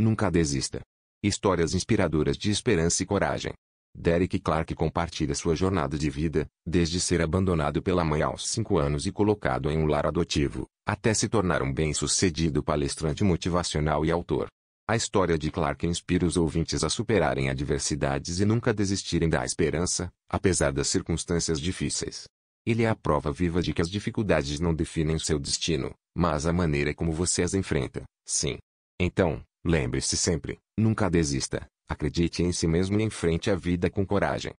Nunca desista. Histórias inspiradoras de esperança e coragem. Derek Clark compartilha sua jornada de vida, desde ser abandonado pela mãe aos 5 anos e colocado em um lar adotivo, até se tornar um bem-sucedido palestrante motivacional e autor. A história de Clark inspira os ouvintes a superarem adversidades e nunca desistirem da esperança, apesar das circunstâncias difíceis. Ele é a prova viva de que as dificuldades não definem seu destino, mas a maneira como você as enfrenta, sim. Então, Lembre-se sempre, nunca desista, acredite em si mesmo e enfrente a vida com coragem.